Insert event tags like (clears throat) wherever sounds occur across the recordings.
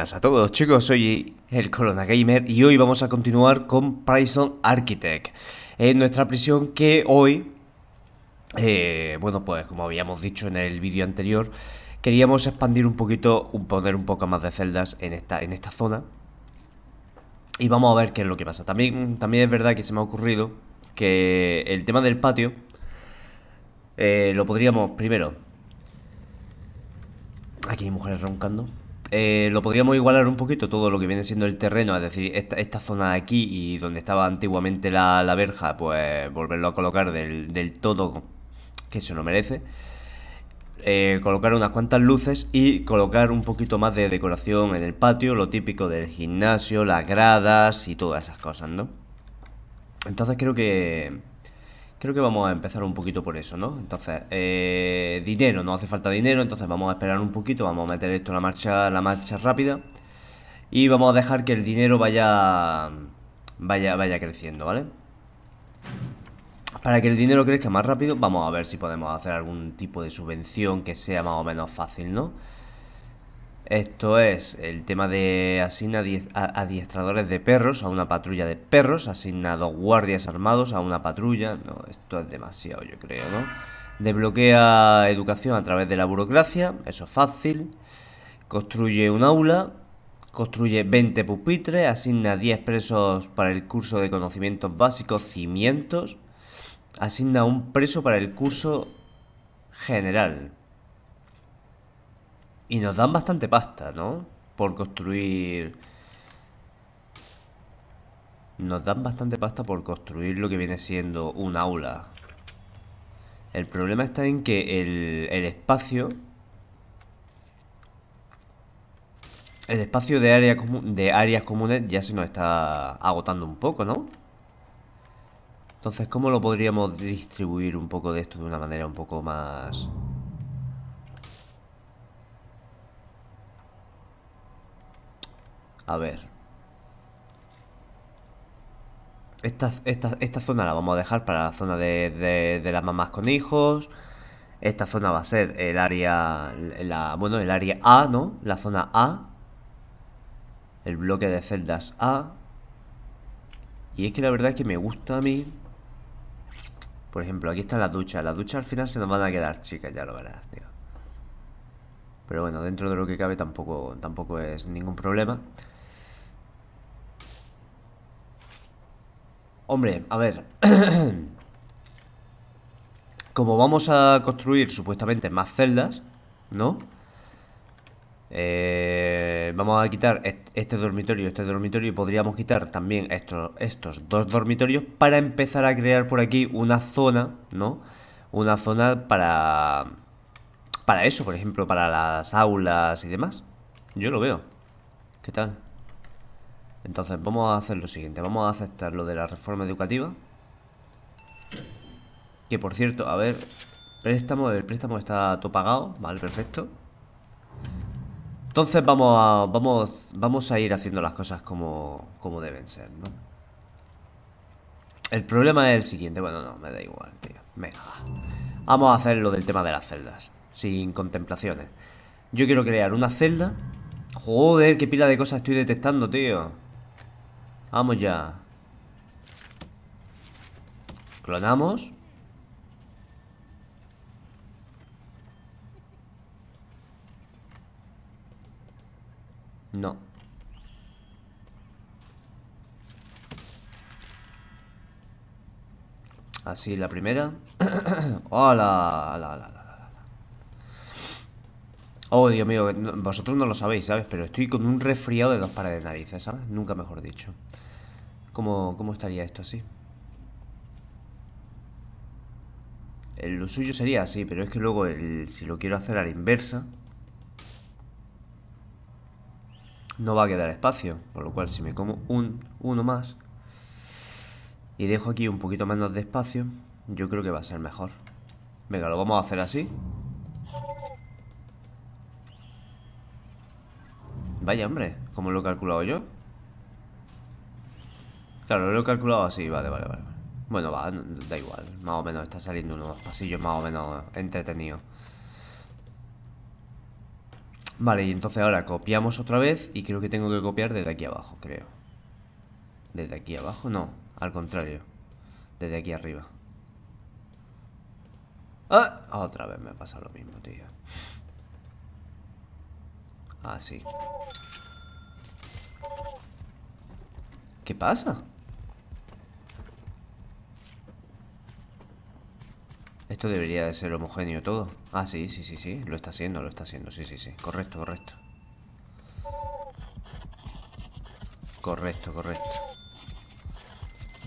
a todos chicos, soy el Corona Gamer y hoy vamos a continuar con Prison Architect en nuestra prisión que hoy, eh, bueno pues como habíamos dicho en el vídeo anterior, queríamos expandir un poquito, poner un poco más de celdas en esta, en esta zona y vamos a ver qué es lo que pasa. También, también es verdad que se me ha ocurrido que el tema del patio eh, lo podríamos primero... Aquí hay mujeres roncando. Eh, lo podríamos igualar un poquito todo lo que viene siendo el terreno, es decir, esta, zona de aquí y donde estaba antiguamente la, verja, pues volverlo a colocar del, todo, que se lo merece. Eh, colocar unas cuantas luces y colocar un poquito más de decoración en el patio, lo típico del gimnasio, las gradas y todas esas cosas, ¿no? Entonces creo que, Creo que vamos a empezar un poquito por eso, ¿no? Entonces, eh, dinero, no hace falta dinero, entonces vamos a esperar un poquito, vamos a meter esto en la marcha, la marcha rápida. Y vamos a dejar que el dinero vaya, vaya, vaya creciendo, ¿vale? Para que el dinero crezca más rápido, vamos a ver si podemos hacer algún tipo de subvención que sea más o menos fácil, ¿no? no esto es el tema de asigna adiestradores de perros a una patrulla de perros, asigna dos guardias armados a una patrulla. No, esto es demasiado, yo creo, ¿no? Desbloquea educación a través de la burocracia, eso es fácil. Construye un aula, construye 20 pupitres, asigna 10 presos para el curso de conocimientos básicos, cimientos. Asigna un preso para el curso general, y nos dan bastante pasta, ¿no? Por construir... Nos dan bastante pasta por construir lo que viene siendo un aula. El problema está en que el, el espacio... El espacio de, de áreas comunes ya se nos está agotando un poco, ¿no? Entonces, ¿cómo lo podríamos distribuir un poco de esto de una manera un poco más... A ver. Esta, esta, zona la vamos a dejar para la zona de, las mamás con hijos. Esta zona va a ser el área, la, bueno, el área A, ¿no? La zona A. El bloque de celdas A. Y es que la verdad es que me gusta a mí. Por ejemplo, aquí está la ducha. La ducha al final se nos van a quedar, chicas, ya lo verás, tío. Pero bueno, dentro de lo que cabe tampoco, tampoco es ningún problema. Hombre, a ver. (clears throat) Como vamos a construir supuestamente más celdas, ¿no? Eh, vamos a quitar este dormitorio, este dormitorio y podríamos quitar también estos, estos dos dormitorios para empezar a crear por aquí una zona, ¿no? Una zona para... Para eso, por ejemplo, para las aulas y demás. Yo lo veo. ¿Qué tal? Entonces vamos a hacer lo siguiente, vamos a aceptar lo de la reforma educativa. Que por cierto, a ver, préstamo, el préstamo está todo pagado, vale, perfecto. Entonces vamos a, vamos, vamos a ir haciendo las cosas como, deben ser, ¿no? El problema es el siguiente, bueno, no, me da igual, tío. Venga, Vamos a hacer lo del tema de las celdas, sin contemplaciones. Yo quiero crear una celda. Joder, qué pila de cosas estoy detectando, tío. Vamos ya. Clonamos. No. Así la primera. ¡Hola! (coughs) Oh, Dios mío, vosotros no lo sabéis, ¿sabes? Pero estoy con un resfriado de dos pares de narices, ¿sabes? Nunca mejor dicho. ¿Cómo, estaría esto así? Lo suyo sería así, pero es que luego si lo quiero hacer a la inversa, no va a quedar espacio. Por lo cual, si me como un, uno más y dejo aquí un poquito menos de espacio, yo creo que va a ser mejor. Venga, lo vamos a hacer así. Vaya, hombre, como lo he calculado yo. Claro, lo he calculado así, vale, vale, vale. Bueno, va, da igual. Más o menos está saliendo unos pasillos más o menos entretenido Vale, y entonces ahora copiamos otra vez y creo que tengo que copiar desde aquí abajo, creo. Desde aquí abajo, no, al contrario. Desde aquí arriba. ¡Ah! Otra vez me pasa lo mismo, tío. Así. Ah, ¿Qué pasa? Esto debería de ser homogéneo todo. Ah, sí, sí, sí, sí. Lo está haciendo, lo está haciendo. Sí, sí, sí. Correcto, correcto. Correcto, correcto.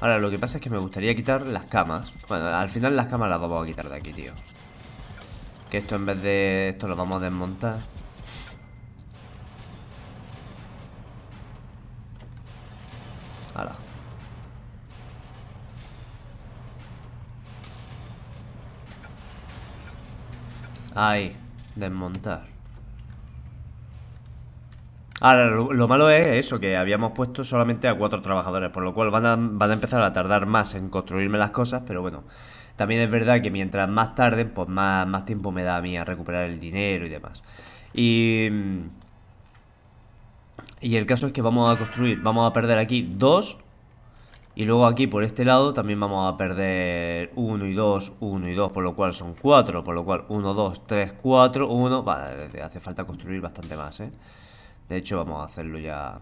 Ahora, lo que pasa es que me gustaría quitar las camas. Bueno, al final las camas las vamos a quitar de aquí, tío. Que esto en vez de... Esto lo vamos a desmontar. Ahí, desmontar Ahora, lo, malo es eso, que habíamos puesto solamente a cuatro trabajadores Por lo cual van a, empezar a tardar más en construirme las cosas Pero bueno, también es verdad que mientras más tarden, pues más, más tiempo me da a mí a recuperar el dinero y demás Y... Y el caso es que vamos a construir, vamos a perder aquí dos y luego aquí por este lado también vamos a perder 1 y 2, 1 y 2, por lo cual son 4, por lo cual 1, 2, 3, 4, 1... Vale, hace falta construir bastante más, ¿eh? De hecho vamos a hacerlo ya...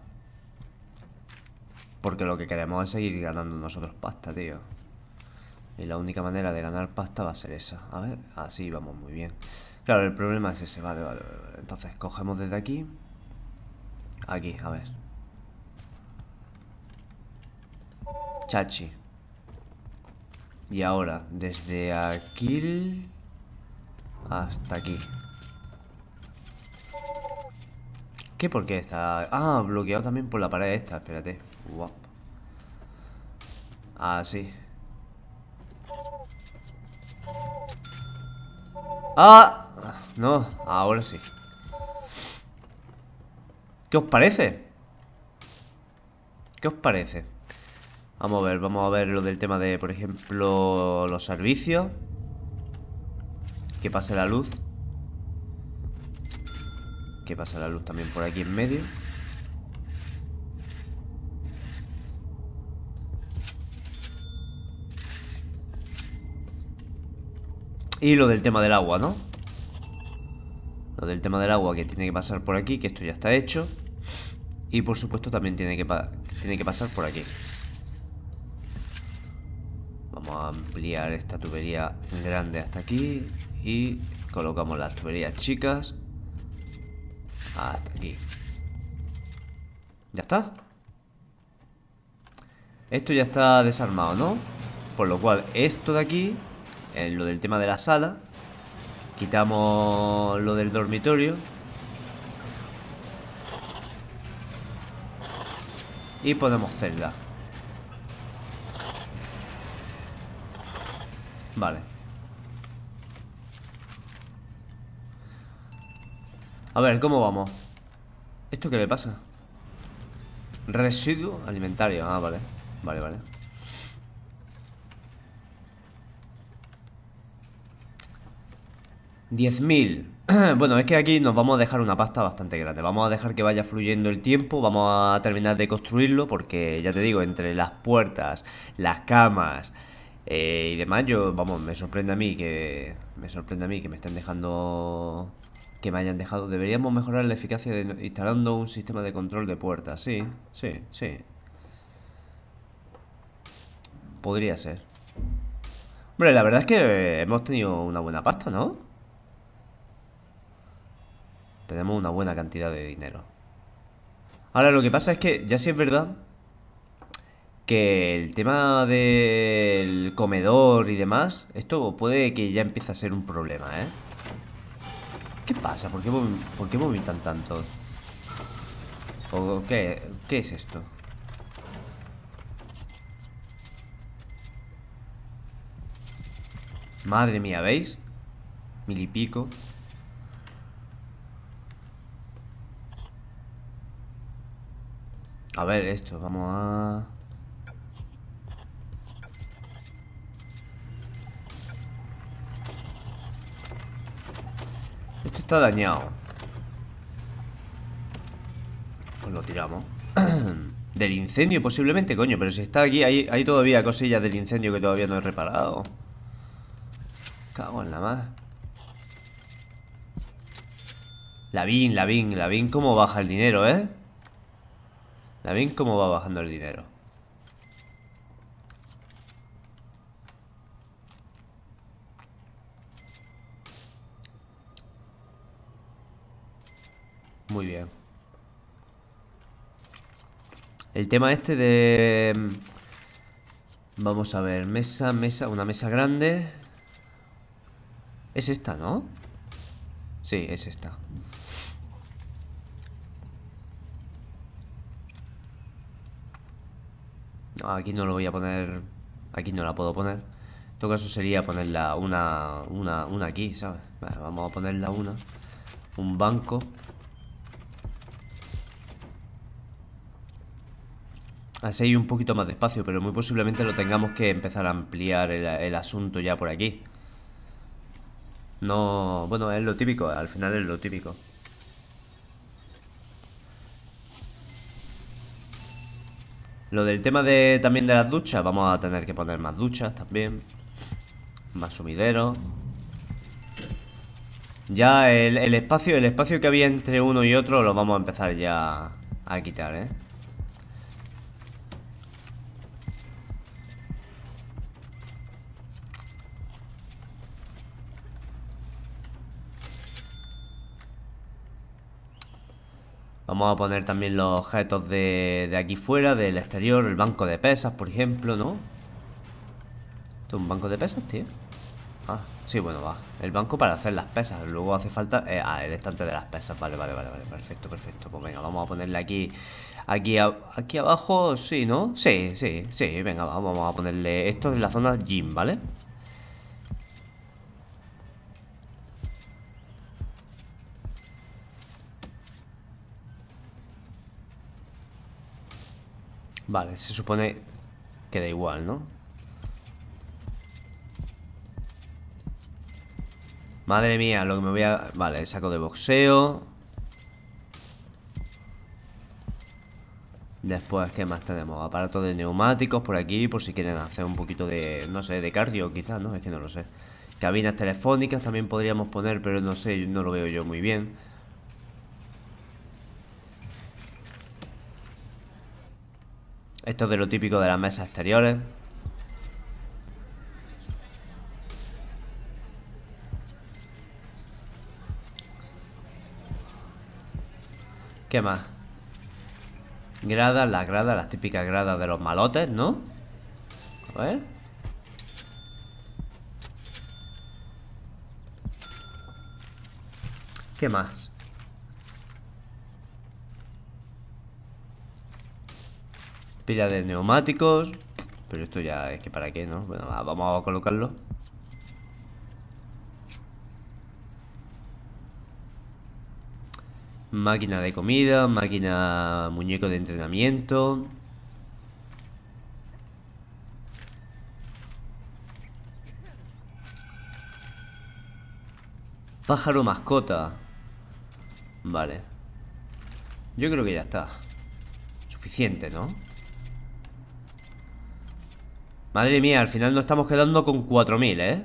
Porque lo que queremos es seguir ganando nosotros pasta, tío. Y la única manera de ganar pasta va a ser esa. A ver, así vamos muy bien. Claro, el problema es ese, vale, vale. vale. Entonces cogemos desde aquí. Aquí, a ver. Chachi. Y ahora, desde aquí hasta aquí. ¿Qué por qué está...? Ah, bloqueado también por la pared esta, espérate. Ah, Así. ¡Ah! No, ahora sí. ¿Qué os parece? ¿Qué os parece? Vamos a ver, vamos a ver lo del tema de, por ejemplo, los servicios. Que pase la luz. Que pase la luz también por aquí en medio. Y lo del tema del agua, ¿no? Lo del tema del agua que tiene que pasar por aquí, que esto ya está hecho. Y por supuesto también tiene que, tiene que pasar por aquí ampliar esta tubería grande hasta aquí y colocamos las tuberías chicas hasta aquí. ¿Ya está? Esto ya está desarmado, ¿no? Por lo cual, esto de aquí, en eh, lo del tema de la sala, quitamos lo del dormitorio. Y ponemos celda. Vale. A ver, ¿cómo vamos? ¿Esto qué le pasa? Residuo alimentario. Ah, vale. Vale, vale. Diez mil. (clears throat) Bueno, es que aquí nos vamos a dejar una pasta bastante grande. Vamos a dejar que vaya fluyendo el tiempo, vamos a terminar de construirlo porque ya te digo, entre las puertas, las camas, eh, y demás, yo, vamos, me sorprende a mí que. Me sorprende a mí que me estén dejando. Que me hayan dejado. Deberíamos mejorar la eficacia de, instalando un sistema de control de puertas. Sí, sí, sí. Podría ser. Hombre, la verdad es que hemos tenido una buena pasta, ¿no? Tenemos una buena cantidad de dinero. Ahora, lo que pasa es que, ya si es verdad que el tema del comedor y demás, esto puede que ya empiece a ser un problema, ¿eh? ¿Qué pasa? ¿Por qué, por tanto? ¿O qué, qué es esto? Madre mía, ¿veis? Mil y pico A ver, esto, vamos a... está dañado. Pues lo tiramos. (clears throat) del incendio posiblemente, coño. Pero si está aquí, hay, todavía cosillas del incendio que todavía no he reparado. Cago en la más. Lavín, la Lavín, cómo baja el dinero, ¿eh? La Lavín, cómo va bajando el dinero. Muy bien. El tema este de... Mm, vamos a ver, mesa, mesa, una mesa grande. Es esta, ¿no? Sí, es esta. Aquí no lo voy a poner... Aquí no la puedo poner. En todo caso sería ponerla una, una, una aquí, ¿sabes? vamos a ponerla una. Un banco. Así un poquito más despacio, pero muy posiblemente lo tengamos que empezar a ampliar el, asunto ya por aquí. No... Bueno, es lo típico, al final es lo típico. Lo del tema de también de las duchas, vamos a tener que poner más duchas también. Más sumideros. Ya el, espacio, el espacio que había entre uno y otro lo vamos a empezar ya a quitar, ¿eh? Vamos a poner también los objetos de, aquí fuera, del exterior, el banco de pesas, por ejemplo, ¿no? ¿Esto es un banco de pesas, tío? Ah, sí, bueno, va. El banco para hacer las pesas. Luego hace falta... Eh, ah, el estante de las pesas. Vale, vale, vale, vale. Perfecto, perfecto. Pues venga, vamos a ponerle aquí... Aquí, aquí abajo, sí, ¿no? Sí, sí, sí. Venga, vamos a ponerle... Esto en la zona gym, ¿vale? vale Vale, se supone que da igual, ¿no? Madre mía, lo que me voy a... Vale, saco de boxeo. Después, ¿qué más tenemos? Aparato de neumáticos por aquí, por si quieren hacer un poquito de, no sé, de cardio quizás, ¿no? Es que no lo sé. Cabinas telefónicas también podríamos poner, pero no sé, no lo veo yo muy bien. Esto es de lo típico de las mesas exteriores. ¿Qué más? Gradas, las gradas, las típicas gradas de los malotes, ¿no? A ver. ¿Qué más? Pila de neumáticos. Pero esto ya es que para qué, ¿no? Bueno, vamos a colocarlo. Máquina de comida, máquina muñeco de entrenamiento. Pájaro mascota. Vale. Yo creo que ya está. Suficiente, ¿no? Madre mía, al final nos estamos quedando con 4.000, ¿eh?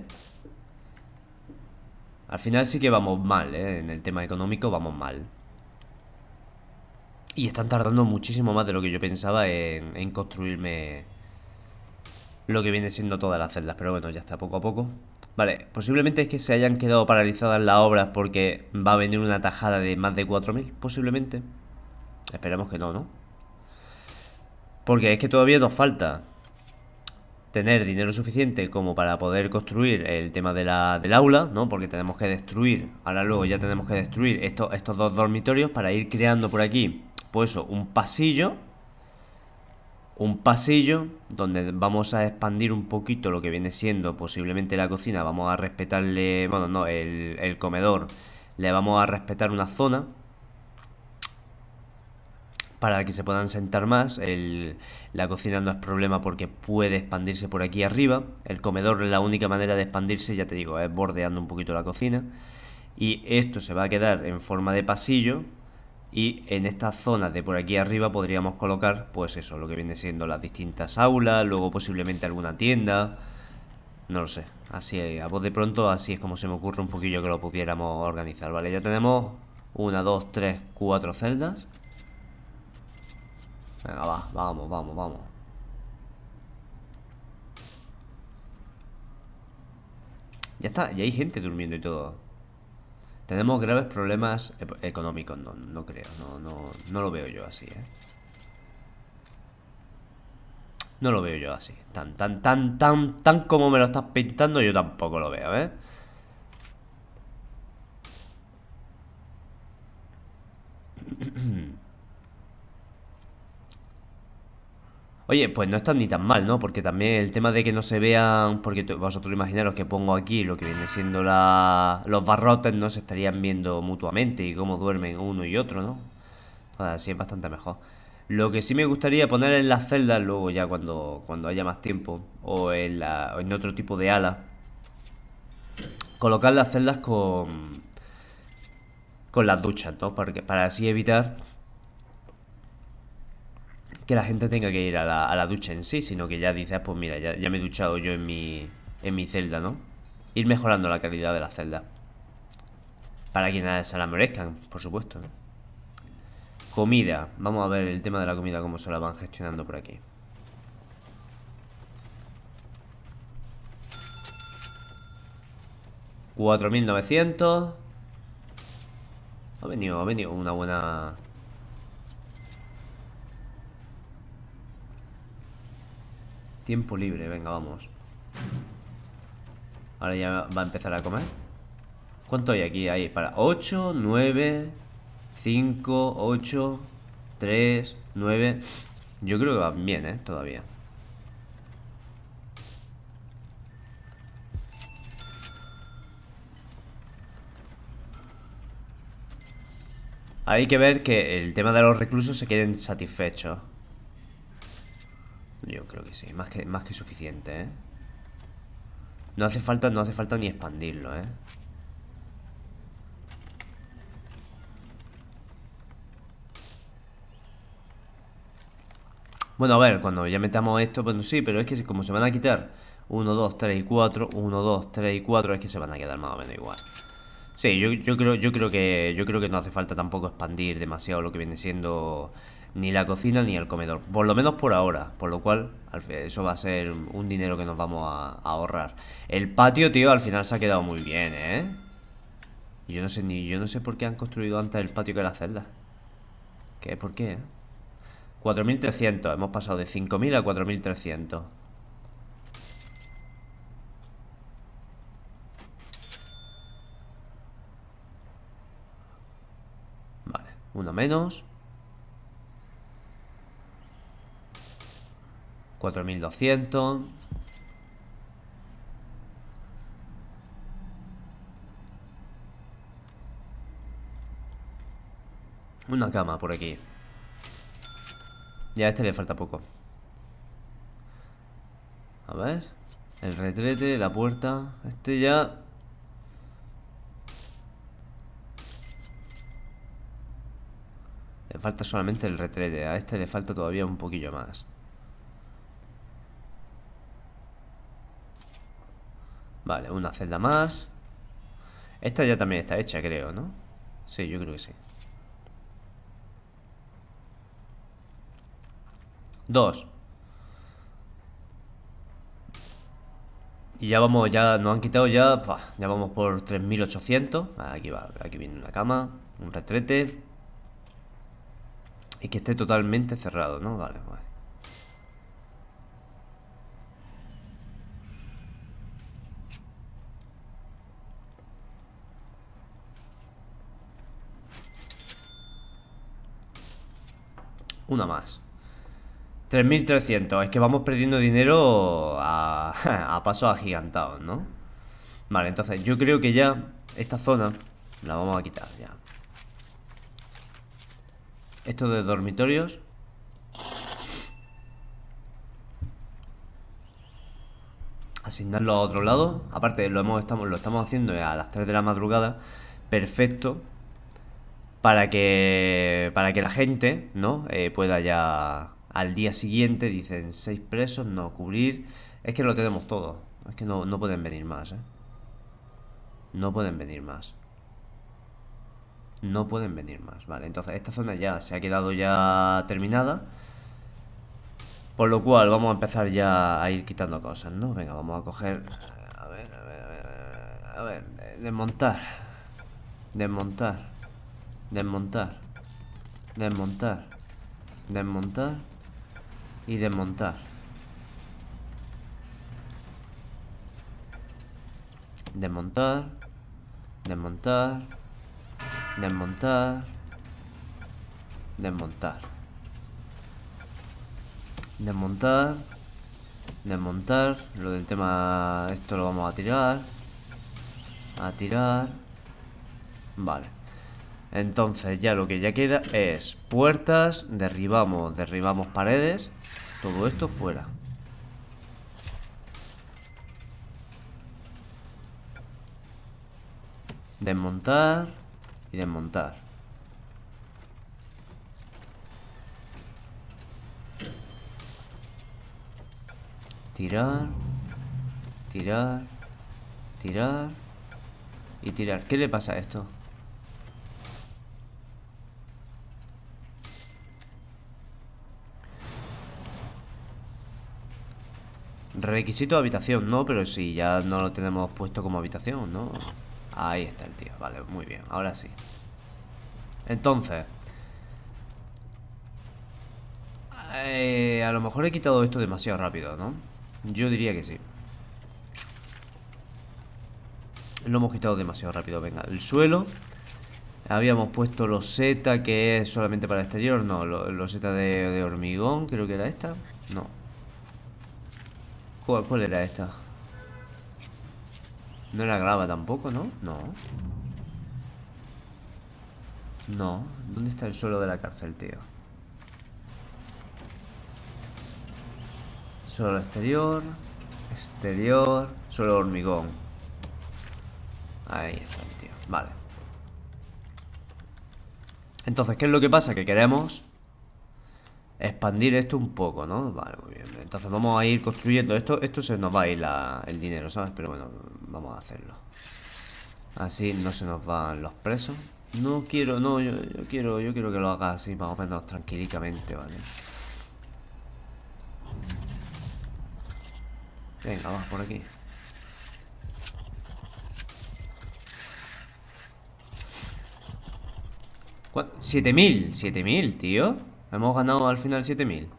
Al final sí que vamos mal, ¿eh? En el tema económico vamos mal. Y están tardando muchísimo más de lo que yo pensaba en, construirme lo que viene siendo todas las celdas. Pero bueno, ya está, poco a poco. Vale, posiblemente es que se hayan quedado paralizadas las obras porque va a venir una tajada de más de 4.000, posiblemente. Esperemos que no, ¿no? Porque es que todavía nos falta tener dinero suficiente como para poder construir el tema de la, del aula, ¿no? Porque tenemos que destruir, ahora luego ya tenemos que destruir estos, estos dos dormitorios para ir creando por aquí, pues eso, un pasillo, un pasillo donde vamos a expandir un poquito lo que viene siendo posiblemente la cocina, vamos a respetarle, bueno, no, el, el comedor, le vamos a respetar una zona para que se puedan sentar más. la cocina no es problema porque puede expandirse por aquí arriba. El comedor, es la única manera de expandirse, ya te digo, es bordeando un poquito la cocina. Y esto se va a quedar en forma de pasillo. Y en estas zonas de por aquí arriba podríamos colocar, pues eso, lo que viene siendo las distintas aulas, luego posiblemente alguna tienda. No lo sé. Así, a vos de pronto, así es como se me ocurre un poquillo que lo pudiéramos organizar, ¿vale? Ya tenemos una, dos, tres, cuatro celdas. Venga, va, vamos, vamos, vamos Ya está, ya hay gente durmiendo y todo Tenemos graves problemas económicos No, no creo, no, no, no lo veo yo así, eh no lo veo yo así. Tan, tan, tan, tan, tan como me lo estás pintando, yo tampoco lo veo, ¿eh? (clears throat) Oye, pues no están ni tan mal, ¿no? Porque también el tema de que no se vean, porque vosotros imaginaros que pongo aquí lo que viene siendo la, los barrotes, no se estarían viendo mutuamente y cómo duermen uno y otro, ¿no? así es bastante mejor. Lo que sí me gustaría poner en las celdas, luego ya cuando, cuando haya más tiempo, o en, la, en otro tipo de ala, colocar las celdas con, con las duchas, ¿no? para así evitar que la gente tenga que ir a la, ducha en sí, sino que ya dices, ah, pues mira, ya, ya, me he duchado yo en mi, en mi celda, ¿no? Ir mejorando la calidad de la celda. Para quienes se la merezcan, por supuesto. ¿no? Comida. Vamos a ver el tema de la comida, cómo se la van gestionando por aquí. $4.900 Ha venido, ha venido una buena Tiempo libre, venga, vamos Ahora ya va a empezar a comer ¿Cuánto hay aquí? Ahí, para 8, 9 5, 8 3, 9 Yo creo que van bien, ¿eh? Todavía Hay que ver que el tema de los reclusos se queden satisfechos yo creo que sí, más que, más que suficiente, ¿eh? No hace falta, no hace falta ni expandirlo, ¿eh? Bueno, a ver, cuando ya metamos esto, pues sí, pero es que como se van a quitar 1, 2, 3 y 4, 1, 2, 3 y 4, es que se van a quedar más o menos igual. Sí, yo, yo, creo, yo, creo que, yo creo que no hace falta tampoco expandir demasiado lo que viene siendo ni la cocina ni el comedor, por lo menos por ahora, por lo cual eso va a ser un dinero que nos vamos a, ahorrar. El patio, tío, al final se ha quedado muy bien, ¿eh? Yo no sé ni yo no sé por qué han construido antes el patio que la celda ¿Qué? ¿Por qué? 4.300, eh? hemos pasado de 5.000 a 4.300. Vale, uno menos. 4200. Una cama por aquí. Ya a este le falta poco. A ver. El retrete, la puerta. Este ya... Le falta solamente el retrete. A este le falta todavía un poquillo más. Vale, una celda más Esta ya también está hecha, creo, ¿no? Sí, yo creo que sí Dos Y ya vamos, ya nos han quitado ya Ya vamos por 3800 Aquí va, aquí viene una cama Un retrete Y que esté totalmente cerrado, ¿no? Vale, vale una más. 3.300, es que vamos perdiendo dinero a, (laughs) a pasos agigantados, ¿no? Vale, entonces yo creo que ya esta zona la vamos a quitar ya. Esto de dormitorios. Asignarlo a otro lado. Aparte, lo, hemos, estamos, lo estamos haciendo a las 3 de la madrugada. Perfecto para que, para que la gente ¿no? Eh, pueda ya al día siguiente, dicen, seis presos, no, cubrir, es que lo tenemos todo, es que no, no pueden venir más, ¿eh? No pueden venir más. No pueden venir más, vale. Entonces, esta zona ya se ha quedado ya terminada. Por lo cual, vamos a empezar ya a ir quitando cosas, ¿no? Venga, vamos a coger... A ver, a ver, a ver... A ver, desmontar. Desmontar. Desmontar. Desmontar. Desmontar. Y desmontar. Desmontar. Desmontar. Desmontar. Desmontar. Desmontar. Desmontar. Lo del tema... Esto lo vamos a tirar. A tirar. Vale. Entonces ya lo que ya queda es puertas, derribamos, derribamos paredes, todo esto fuera. Desmontar y desmontar. Tirar, tirar, tirar y tirar. ¿Qué le pasa a esto? Requisito de habitación, no, pero si sí, ya no lo tenemos puesto como habitación, ¿no? Ahí está el tío, vale, muy bien, ahora sí Entonces eh, A lo mejor he quitado esto demasiado rápido, ¿no? Yo diría que sí Lo hemos quitado demasiado rápido, venga El suelo Habíamos puesto los Z que es solamente para el exterior No, los Z de hormigón, creo que era esta No, ¿Cuál, era esta? No era grava tampoco, ¿no? No. No. ¿Dónde está el suelo de la cárcel, tío? Suelo exterior. Exterior. Suelo hormigón. Ahí está tío. Vale. Entonces, ¿qué es lo que pasa? Que queremos expandir esto un poco, ¿no? Vale, muy bien. Entonces vamos a ir construyendo esto. Esto se nos va a ir el dinero, ¿sabes? Pero bueno, vamos a hacerlo. Así no se nos van los presos. No quiero, no, yo, quiero, yo quiero que lo haga así más o menos tranquilamente, ¿vale? Venga, vamos por aquí. ¿7000? ¿7000, tío? Hemos ganado al final 7000.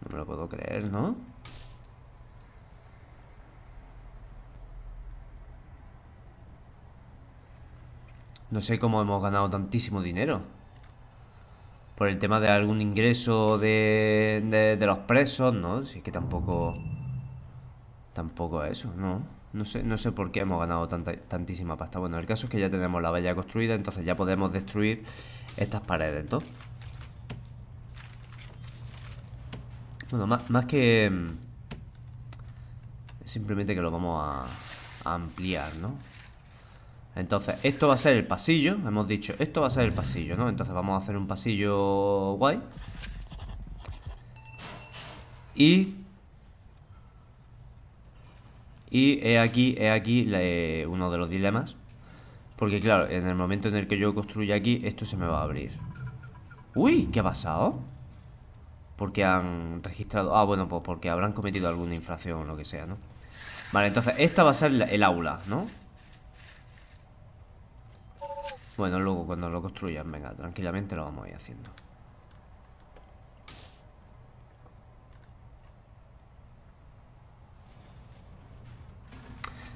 No me lo puedo creer, ¿no? No sé cómo hemos ganado tantísimo dinero. Por el tema de algún ingreso de, de, los presos, ¿no? Si es que tampoco... Tampoco eso, ¿no? No sé, no sé por qué hemos ganado tanta, tantísima pasta. Bueno, el caso es que ya tenemos la valla construida, entonces ya podemos destruir estas paredes, ¿no? Bueno, más, que... Mm, simplemente que lo vamos a ampliar, ¿no? Entonces, esto va a ser el pasillo, hemos dicho, esto va a ser el pasillo, ¿no? Entonces vamos a hacer un pasillo guay. Y y he aquí, he aquí eh, uno de los dilemas. Porque claro, en el momento en el que yo construya aquí, esto se me va a abrir. ¡Uy! ¿Qué ha pasado? Porque han registrado... Ah, bueno, pues porque habrán cometido alguna infracción o lo que sea, ¿no? Vale, entonces esta va a ser el aula, ¿no? Bueno, luego cuando lo construyan, venga, tranquilamente lo vamos a ir haciendo.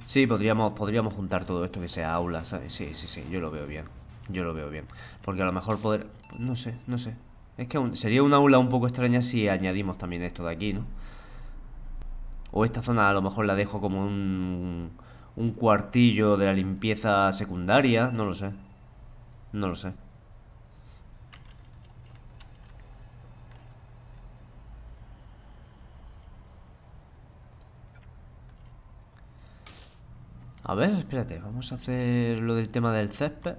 Sí, podríamos, podríamos juntar todo esto que sea aula, ¿sabes? Sí, sí, sí, yo lo veo bien. Yo lo veo bien. Porque a lo mejor poder... No sé, no sé. Es que sería una aula un poco extraña si añadimos también esto de aquí, ¿no? O esta zona a lo mejor la dejo como un, un cuartillo de la limpieza secundaria, no lo sé. No lo sé. A ver, espérate, vamos a hacer lo del tema del césped.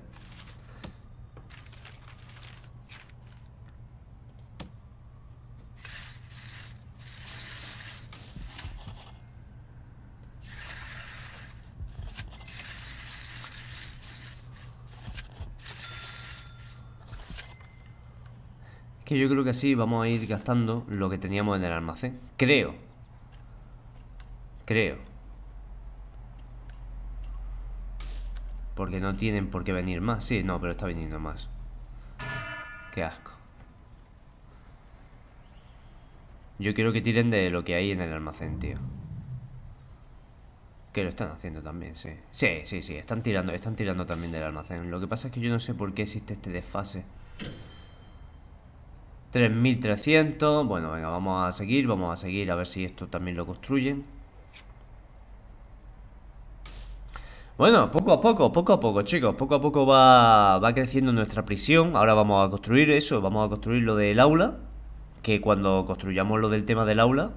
que yo creo que así vamos a ir gastando lo que teníamos en el almacén. Creo. Creo. Porque no tienen por qué venir más. Sí, no, pero está viniendo más. Qué asco. Yo quiero que tiren de lo que hay en el almacén, tío. Que lo están haciendo también, sí. Sí, sí, sí, están tirando, están tirando también del almacén. Lo que pasa es que yo no sé por qué existe este desfase. 3300, bueno, venga, vamos a seguir, vamos a seguir a ver si esto también lo construyen. Bueno, poco a poco, poco a poco, chicos, poco a poco va, va creciendo nuestra prisión. Ahora vamos a construir eso, vamos a construir lo del aula. Que cuando construyamos lo del tema del aula,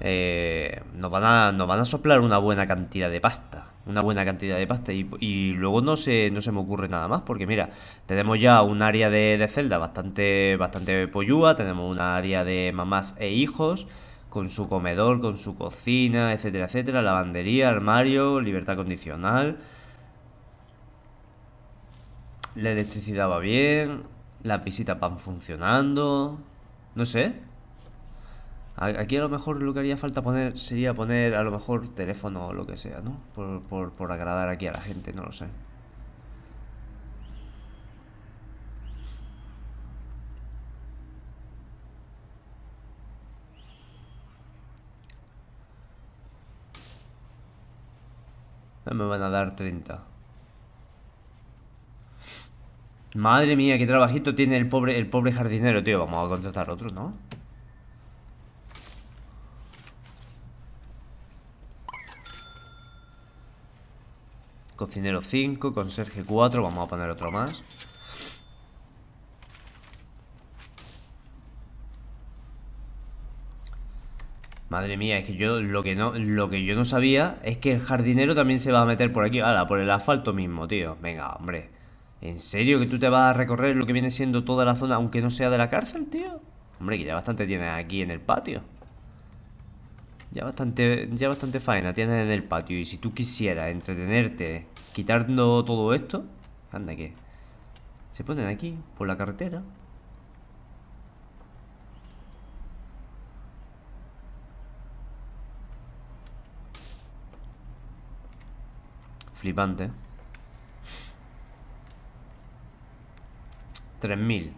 eh, nos, van a, nos van a soplar una buena cantidad de pasta. Una buena cantidad de pasta. Y, luego no se, no se me ocurre nada más. Porque mira, tenemos ya un área de, de celda bastante, bastante pollúa. Tenemos un área de mamás e hijos con su comedor, con su cocina, etcétera, etcétera, lavandería, armario, libertad condicional. La electricidad va bien, la visita van funcionando, no sé. Aquí a lo mejor lo que haría falta poner sería poner a lo mejor teléfono o lo que sea, ¿no? Por, por, por agradar aquí a la gente, no lo sé. me van a dar 30. Madre mía, qué trabajito tiene el pobre, el pobre jardinero, tío. Vamos a contratar otro, ¿no? Cocinero 5, conserje 4, vamos a poner otro más. Madre mía, es que yo lo que no, lo que yo no sabía es que el jardinero también se va a meter por aquí, ala, por el asfalto mismo, tío. Venga, hombre. ¿En serio que tú te vas a recorrer lo que viene siendo toda la zona, aunque no sea de la cárcel, tío? Hombre, que ya bastante tienes aquí en el patio. Ya bastante, ya bastante faena tienes en el patio. Y si tú quisieras entretenerte quitando todo esto, anda que. Se ponen aquí, por la carretera. Flipante. 3000.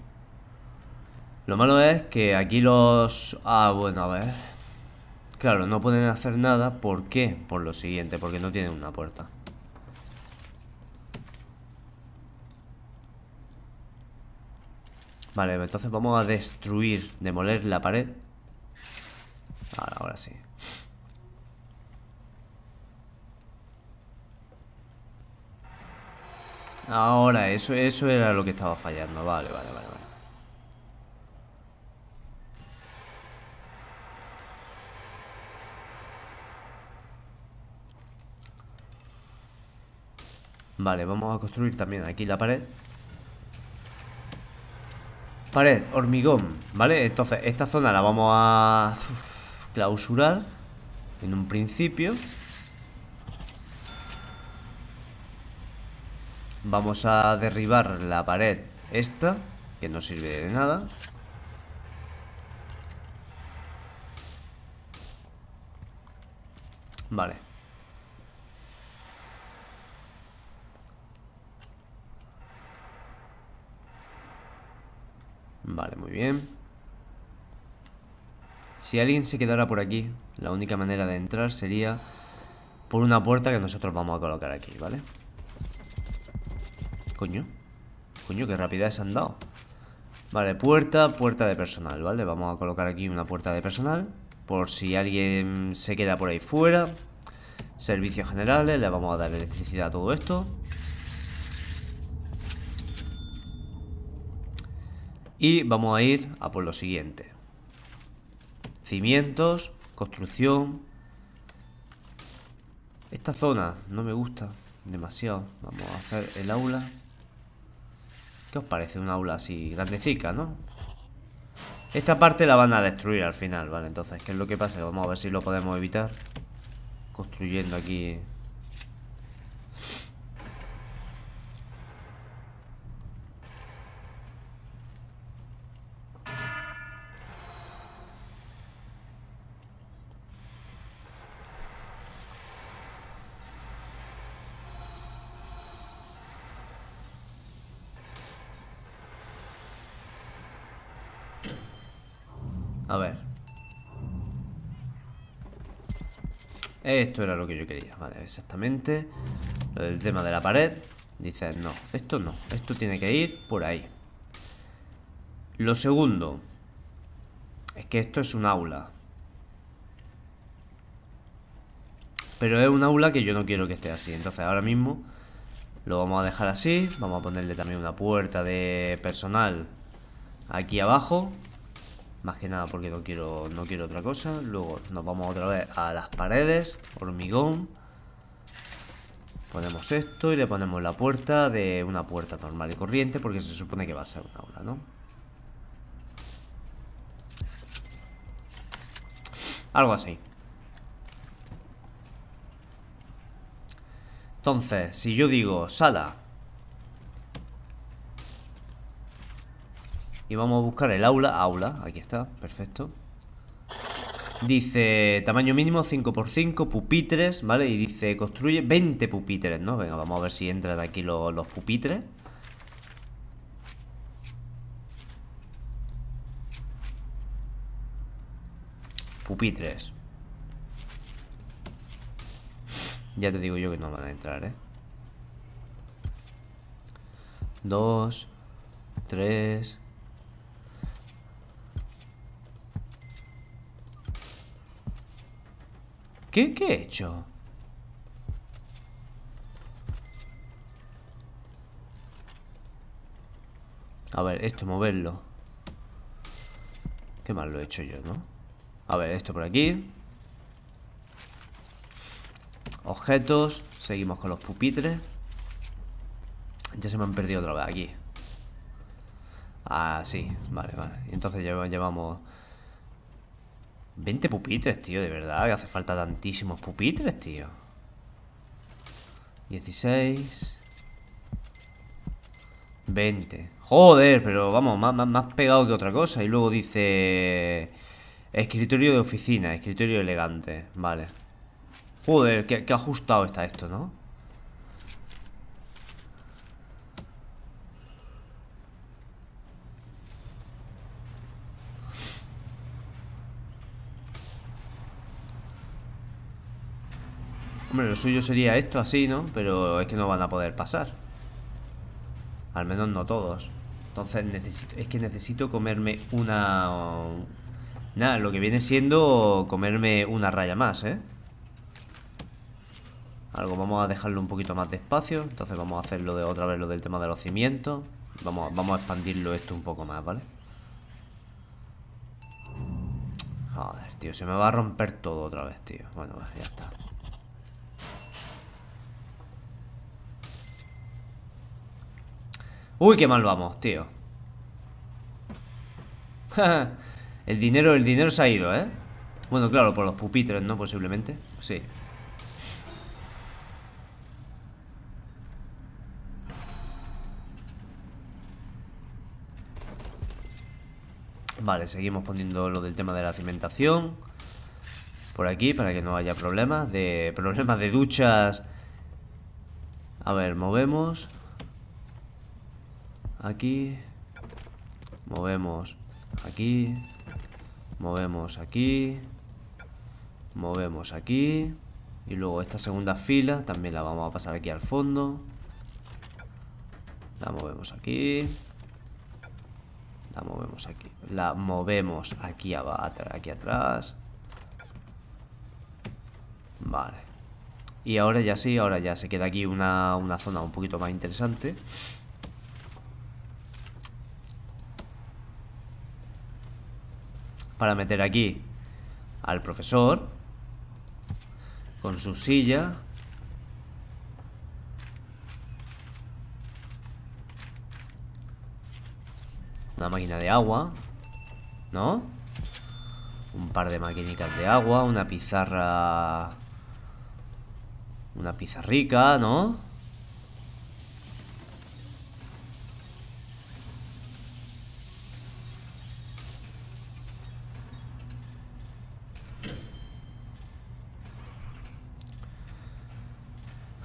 Lo malo es que aquí los... Ah, bueno, a ver. Claro, no pueden hacer nada. ¿Por qué? Por lo siguiente, porque no tienen una puerta. Vale, entonces vamos a destruir, demoler la pared. ahora sí. Ahora, eso, eso era lo que estaba fallando. Vale, vale, vale, vale. Vale, vamos a construir también aquí la pared. Pared, hormigón, ¿vale? Entonces, esta zona la vamos a clausurar en un principio. Vamos a derribar la pared esta, que no sirve de nada. Vale. Vale, muy bien. Si alguien se quedara por aquí, la única manera de entrar sería por una puerta que nosotros vamos a colocar aquí, ¿vale? vale coño. Coño, qué rapidez se han dado. Vale, puerta, puerta de personal, ¿vale? Vamos a colocar aquí una puerta de personal. Por si alguien se queda por ahí fuera. Servicios generales, le vamos a dar electricidad a todo esto. Y vamos a ir a por lo siguiente. Cimientos, construcción. Esta zona no me gusta demasiado. Vamos a hacer el aula. ¿Qué os parece? Un aula así grandecica, ¿no? Esta parte la van a destruir al final, ¿vale? Entonces, ¿qué es lo que pasa? Vamos a ver si lo podemos evitar Construyendo aquí Esto era lo que yo quería, vale, exactamente. Lo del tema de la pared. Dices, no, esto no, esto tiene que ir por ahí. Lo segundo es que esto es un aula. Pero es un aula que yo no quiero que esté así. Entonces ahora mismo lo vamos a dejar así. Vamos a ponerle también una puerta de personal aquí abajo. Más que nada porque no quiero, no quiero otra cosa. Luego nos vamos otra vez a las paredes, hormigón. Ponemos esto y le ponemos la puerta de una puerta normal y corriente porque se supone que va a ser una aula, ¿no? Algo así. Entonces, si yo digo sala Y vamos a buscar el aula. Aula, aquí está, perfecto. Dice tamaño mínimo 5x5, pupitres, ¿vale? Y dice construye 20 pupitres, ¿no? Venga, vamos a ver si entran aquí los, los pupitres. Pupitres. Ya te digo yo que no van a entrar, ¿eh? Dos, tres... ¿Qué, he hecho? A ver, esto, moverlo. Qué mal lo he hecho yo, ¿no? A ver, esto por aquí. Objetos. Seguimos con los pupitres. Ya se me han perdido otra vez aquí. Ah, sí. Vale, vale. Entonces llevamos 20 pupitres, tío, de verdad Que hace falta tantísimos pupitres, tío 16 20 Joder, pero vamos, más, más, pegado que otra cosa Y luego dice... Escritorio de oficina, escritorio elegante Vale Joder, que qué ajustado está esto, ¿no? Hombre, lo suyo sería esto así, ¿no? Pero es que no van a poder pasar. Al menos no todos. Entonces necesito, es que necesito comerme una... Nada, lo que viene siendo comerme una raya más, ¿eh? Algo, vamos a dejarlo un poquito más despacio. Entonces vamos a hacerlo de otra vez lo del tema de los cimientos. Vamos, vamos a expandirlo esto un poco más, ¿vale? Joder, tío, se me va a romper todo otra vez, tío. Bueno, pues ya está. Uy, qué mal vamos, tío. (laughs) el dinero, el dinero se ha ido, ¿eh? Bueno, claro, por los pupitres, ¿no? Posiblemente. Sí. Vale, seguimos poniendo lo del tema de la cimentación por aquí para que no haya problemas de (laughs) problemas de duchas. A ver, movemos aquí, movemos aquí, movemos aquí, movemos aquí. Y luego esta segunda fila también la vamos a pasar aquí al fondo. La movemos aquí. La movemos aquí. La movemos aquí, atrás, aquí atrás. Vale. Y ahora ya sí, ahora ya se queda aquí una, una zona un poquito más interesante. para meter aquí al profesor con su silla una máquina de agua ¿no? un par de maquinitas de agua una pizarra una pizarrica ¿no?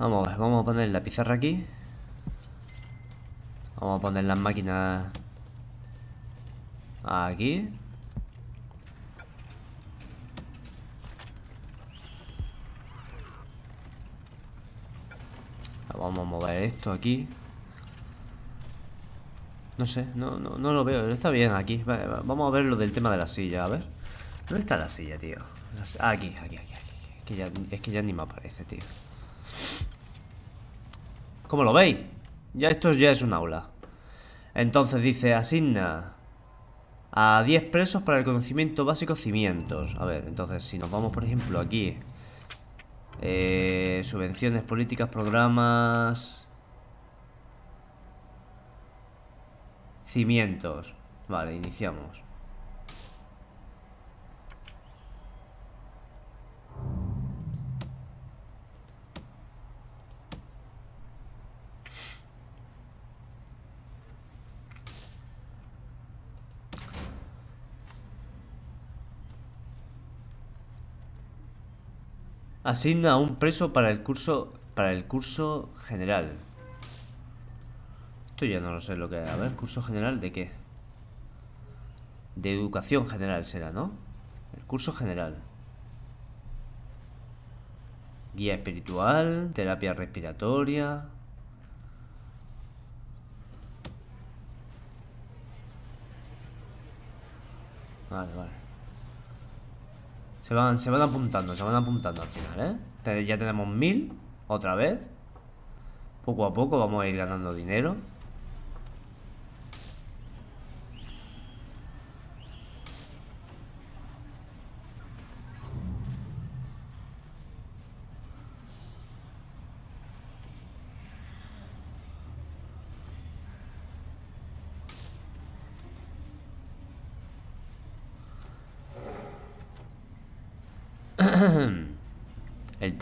Vamos a vamos a poner la pizarra aquí. Vamos a poner las máquinas aquí. Vamos a mover esto aquí. No sé, no, no, lo veo, está bien aquí. vamos a ver lo del tema de la silla, a ver. ¿Dónde está la silla, tío? aquí, aquí, aquí, es que ya ni me aparece, tío como lo veis. Ya esto ya es un aula. Entonces dice, asigna a 10 presos para el conocimiento básico cimientos. A ver, entonces si nos vamos por ejemplo aquí. Eh, subvenciones, políticas, programas... Cimientos. Vale, iniciamos. Asigna a un preso para el curso para el curso general. Esto ya no lo sé lo que es. A ver, curso general de qué? De educación general será, ¿no? El curso general. Guía espiritual, terapia respiratoria. Vale, vale. Se van, apuntando, se van apuntando al final, ¿eh? Ya tenemos mil, otra vez. Poco a poco vamos a ir ganando dinero.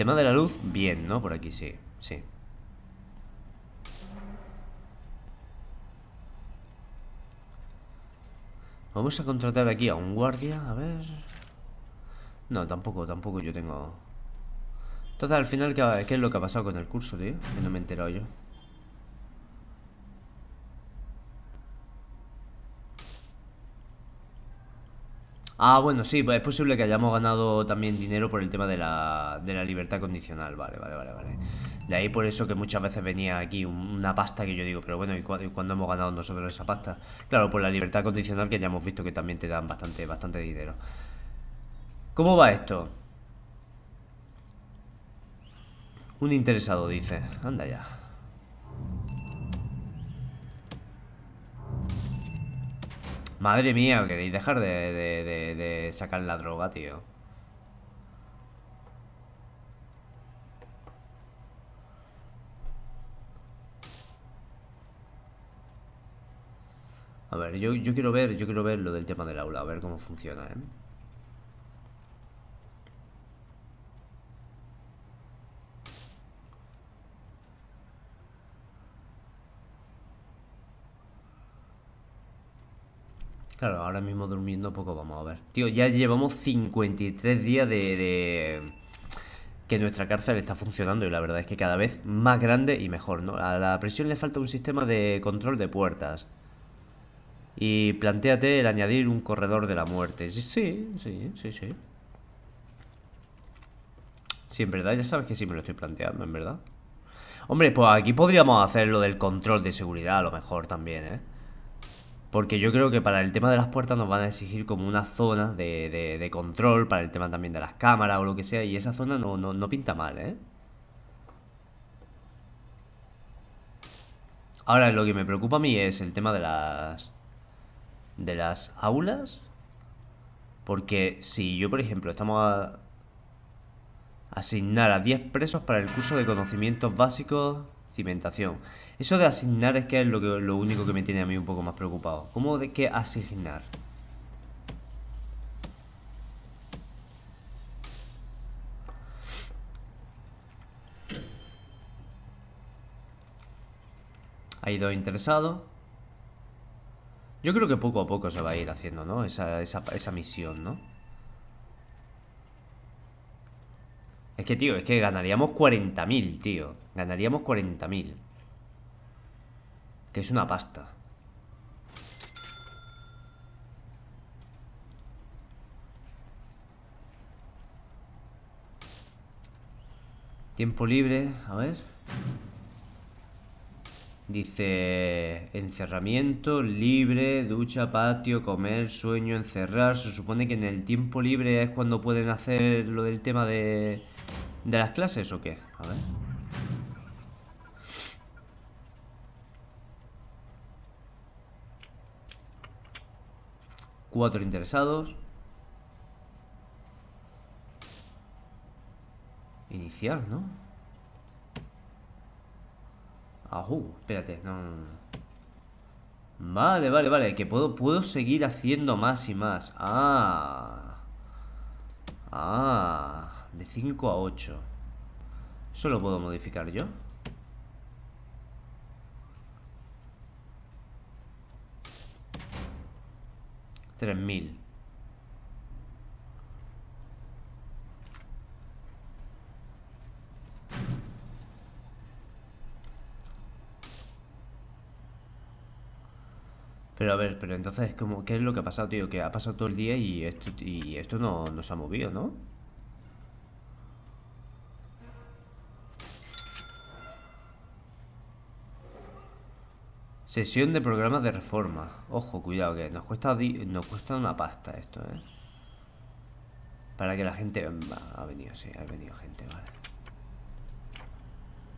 tema de la luz, bien, ¿no? Por aquí sí, sí. Vamos a contratar aquí a un guardia, a ver... No, tampoco, tampoco yo tengo... Entonces al final, ¿qué, ¿qué es lo que ha pasado con el curso, tío? Que no me he enterado yo Ah, bueno, sí, es posible que hayamos ganado también dinero por el tema de la, libertad condicional. Vale, vale, vale, vale. De ahí por eso que muchas veces venía aquí una pasta que yo digo, pero bueno, ¿y, cuándo hemos ganado nosotros esa pasta? Claro, por la libertad condicional que ya hemos visto que también te dan bastante, bastante dinero. ¿Cómo va esto? Un interesado dice, anda ya. Madre mía, queréis dejar de, sacar la droga, tío. A ver, yo, quiero ver, yo quiero ver lo del tema del aula, a ver cómo funciona, ¿eh? Claro, ahora mismo durmiendo poco vamos a ver. Tío, ya llevamos 53 días de, que nuestra cárcel está funcionando y la verdad es que cada vez más grande y mejor, ¿no? A la prisión le falta un sistema de control de puertas. Y planteate el añadir un corredor de la muerte. Sí, sí, sí, sí, sí. Sí, en verdad, ya sabes que sí me lo estoy planteando, en verdad. Hombre, pues aquí podríamos hacer lo del control de seguridad a lo mejor también, ¿eh? Porque yo creo que para el tema de las puertas nos van a exigir como una zona de, control, para el tema también de las cámaras o lo que sea, y esa zona no, no, no pinta mal, ¿eh? Ahora, lo que me preocupa a mí es el tema de las... De las aulas. Porque si yo, por ejemplo, estamos a... Asignar a 10 presos para el curso de conocimientos básicos cimentación. Eso de asignar es que es lo, único que me tiene a mí un poco más preocupado. ¿Cómo de qué asignar? Hay dos interesados. Yo creo que poco a poco se va a ir haciendo, ¿no? Esa, esa misión, ¿no? Es que, tío, es que ganaríamos 40.000, tío. Ganaríamos 40.000. Que es una pasta. Tiempo libre, a ver. Dice encerramiento, libre, ducha, patio, comer, sueño, encerrar. Se supone que en el tiempo libre es cuando pueden hacer lo del tema de, de las clases o qué. A ver. Cuatro interesados. Iniciar, ¿no? Ajú, espérate, no, Vale, vale, vale, que puedo, puedo seguir haciendo más y más. Ah. Ah. De 5 a 8. ¿Eso lo puedo modificar yo? 3000. Pero a ver, pero entonces, ¿cómo, ¿qué es lo que ha pasado, tío? Que ha pasado todo el día y esto, y esto no, no se ha movido, ¿no? Sesión de programas de reforma. Ojo, cuidado, que nos cuesta, nos cuesta una pasta esto, ¿eh? Para que la gente... Ha venido, sí, ha venido gente, vale.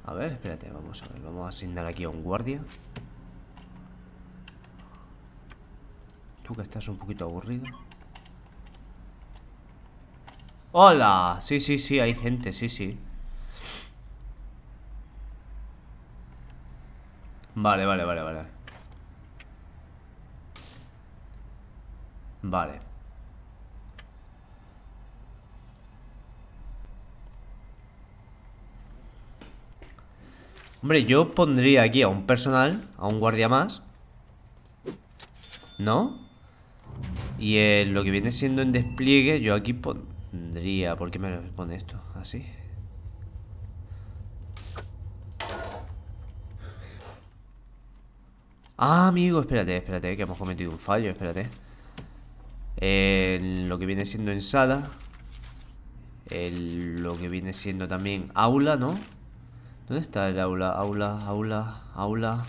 A ver, espérate, vamos a ver. Vamos a asignar aquí a un guardia. Tú que estás un poquito aburrido. ¡Hola! Sí, sí, sí, hay gente, sí, sí. Vale, vale, vale, vale. Vale. Hombre, yo pondría aquí a un personal, a un guardia más. ¿No? Y eh, lo que viene siendo en despliegue, yo aquí pondría... ¿Por qué me pone esto? Así. Ah, amigo, espérate, espérate, que hemos cometido un fallo, espérate. lo que viene siendo ensala. lo que viene siendo también aula, ¿no? ¿Dónde está el aula? Aula, aula, aula.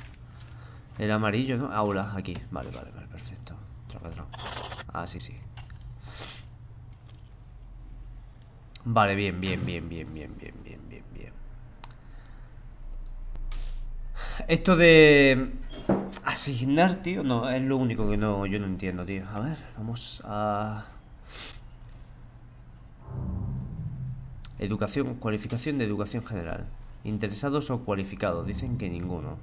El amarillo, ¿no? Aula, aquí. Vale, vale, vale, perfecto. Ah, sí, sí. Vale, bien, bien, bien, bien, bien, bien, bien, bien, bien. Esto de Asignar, tío. No, es lo único que no, yo no entiendo, tío. A ver, vamos a... Educación, cualificación de educación general. Interesados o cualificados. Dicen que ninguno.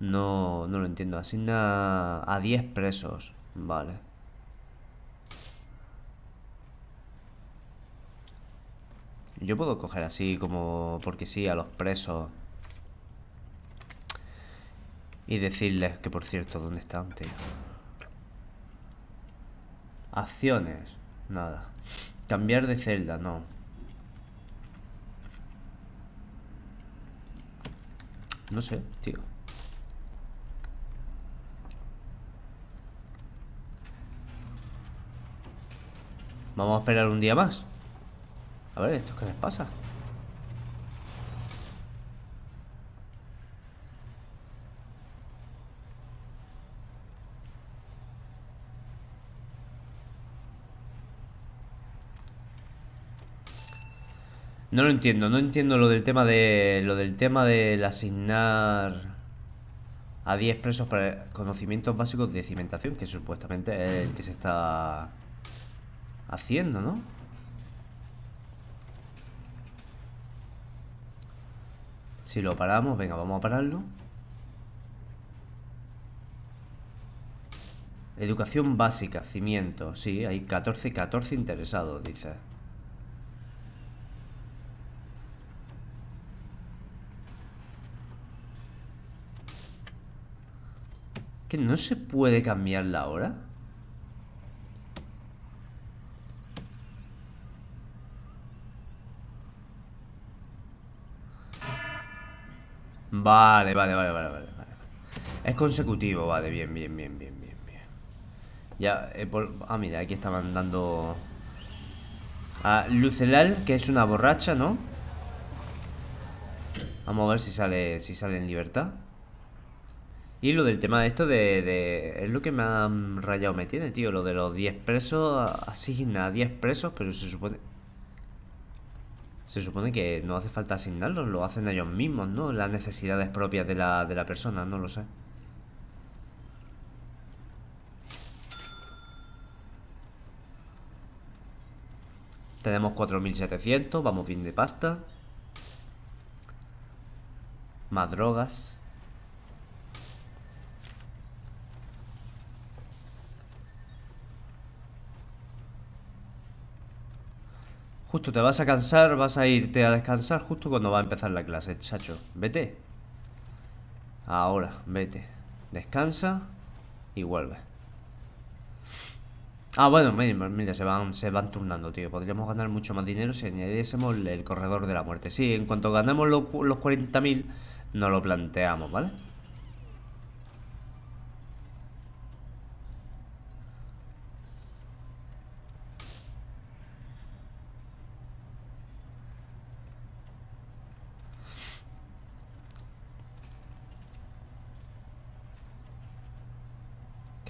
No, no lo entiendo. Asigna a 10 presos. Vale. Yo puedo coger así como porque sí a los presos. Y decirles que, por cierto, ¿dónde están, tío? Acciones. Nada. Cambiar de celda, no. No sé, tío. Vamos a esperar un día más. A ver, ¿esto qué les pasa? No lo entiendo, no entiendo lo del tema de. Lo del tema del asignar a 10 presos para conocimientos básicos de cimentación, que supuestamente es el que se está haciendo, ¿no? Si lo paramos, venga, vamos a pararlo. Educación básica, cimiento. Sí, hay 14, 14 interesados, dice. ¿Que no se puede cambiar la hora? Vale, vale, vale, vale, vale. Es consecutivo, vale, bien, bien, bien, bien, bien, bien. Ya, eh, por... ah, mira, aquí está mandando A Lucelal, que es una borracha, ¿no? Vamos a ver si sale, si sale en libertad. Y lo del tema de esto de, Es lo que me ha rayado, ¿me tiene, tío? Lo de los 10 presos, asigna a 10 presos, pero se supone... Se supone que no hace falta asignarlos, lo hacen ellos mismos, ¿no? Las necesidades propias de la, de la persona, no lo sé. Tenemos 4.700, vamos bien de pasta. Más drogas. Justo te vas a cansar, vas a irte a descansar justo cuando va a empezar la clase, chacho. Vete. Ahora, vete. Descansa y vuelve. Ah, bueno, mira, se van, se van turnando, tío. Podríamos ganar mucho más dinero si añadiésemos el corredor de la muerte. Sí, en cuanto ganemos los, 40.000, nos lo planteamos, ¿vale? vale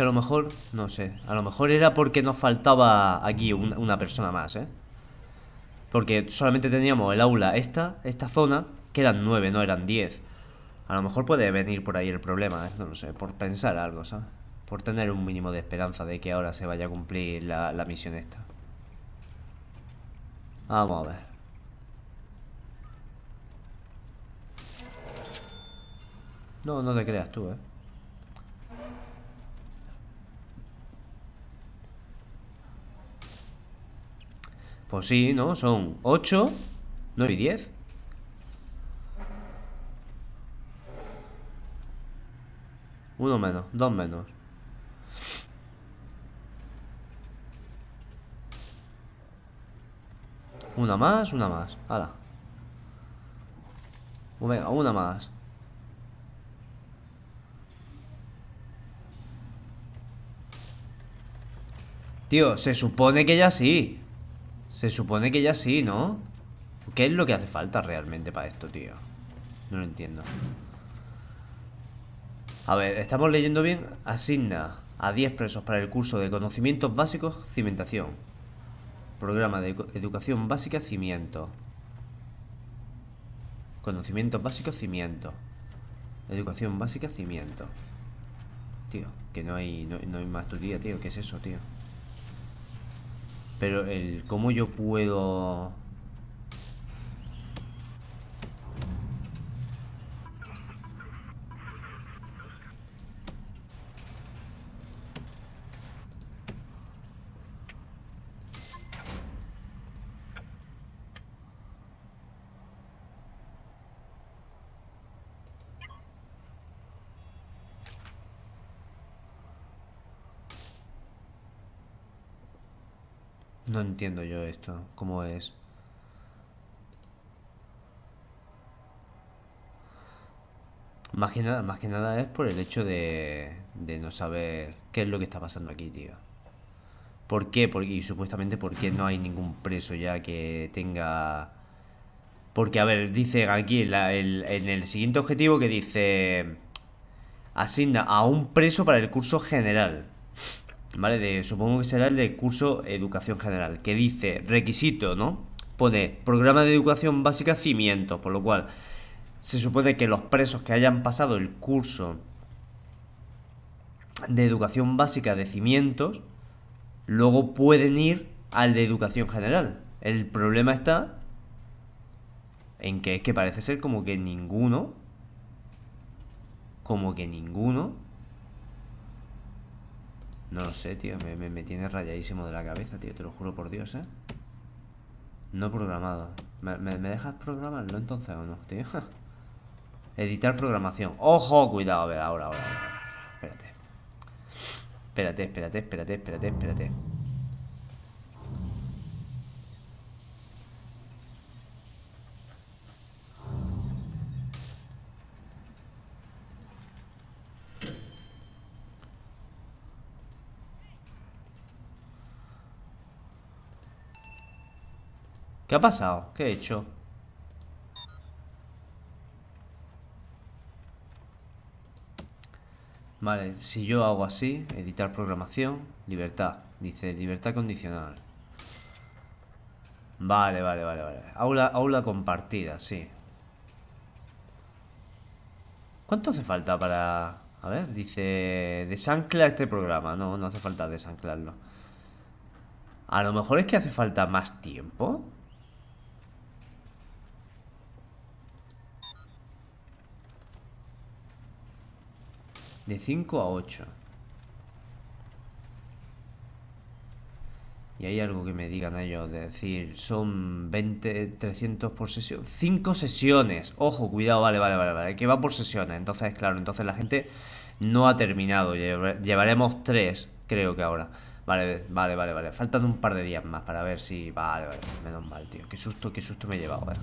a lo mejor, no sé, a lo mejor era porque nos faltaba aquí una persona más, ¿eh? Porque solamente teníamos el aula esta, esta zona, que eran nueve, no eran diez. A lo mejor puede venir por ahí el problema, ¿eh? No lo sé, por pensar algo, ¿sabes? Por tener un mínimo de esperanza de que ahora se vaya a cumplir la, la misión esta. Vamos a ver. No, no te creas tú, ¿eh? Pues sí, ¿no? Son 8, 9 y 10. Uno menos, dos menos. Una más, una más. Hala. Pues venga, una más. Tío, se supone que ya sí. Se supone que ya sí, ¿no? ¿Qué es lo que hace falta realmente para esto, tío? No lo entiendo. A ver, estamos leyendo bien. Asigna a 10 presos para el curso de conocimientos básicos cimentación. Programa de educación básica cimiento. Conocimientos básicos cimiento. Educación básica cimiento. Tío, que no hay, no, hay más tu tío. ¿Qué es eso, tío? pero el cómo yo puedo entiendo yo esto, cómo es. Más que nada, más que nada es por el hecho de, de no saber qué es lo que está pasando aquí, tío. ¿Por qué? Porque, y supuestamente porque no hay ningún preso ya que tenga... Porque, a ver, dice aquí la, el, en el siguiente objetivo que dice... Asigna a un preso para el curso general. ¿vale? supongo que será el de curso Educación General, que dice requisito, ¿no? Pone programa de educación básica cimientos, por lo cual se supone que los presos que hayan pasado el curso de educación básica de cimientos, luego pueden ir al de educación general. El problema está en que es que parece ser como que ninguno, como que ninguno no lo sé, tío. Me, tiene rayadísimo de la cabeza, tío. Te lo juro por Dios, ¿eh? No programado. ¿Me, me, dejas programarlo entonces o no, tío? (laughs) Editar programación. ¡Ojo! Cuidado, a ver, ahora, ahora. ahora. Espérate. Espérate, espérate, espérate, espérate, espérate. ¿Qué ha pasado? ¿Qué he hecho? Vale, si yo hago así, editar programación, libertad, dice libertad condicional. Vale, vale, vale, vale. Aula, compartida, sí. ¿Cuánto hace falta para...? A ver, dice... Desancla este programa. No, no hace falta desanclarlo. A lo mejor es que hace falta más tiempo. de 5 a 8. Y hay algo que me digan ellos, de decir, son 20, 300 por sesión. 5 sesiones. Ojo, cuidado, vale, vale, vale, vale. Que va por sesiones. Entonces, claro, entonces la gente no ha terminado. Llevaremos 3, creo que ahora. Vale, vale, vale, vale. Faltan un par de días más para ver si... Vale, vale, menos mal, tío. Qué susto, qué susto me he llevado. Eh.